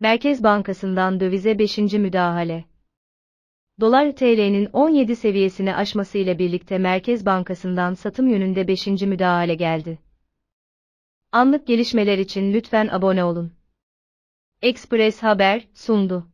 Merkez Bankası'ndan dövize 5. müdahale. Dolar TL'nin 17 seviyesini aşmasıyla birlikte Merkez Bankası'ndan satım yönünde 5. müdahale geldi. Anlık gelişmeler için lütfen abone olun. Express Haber sundu.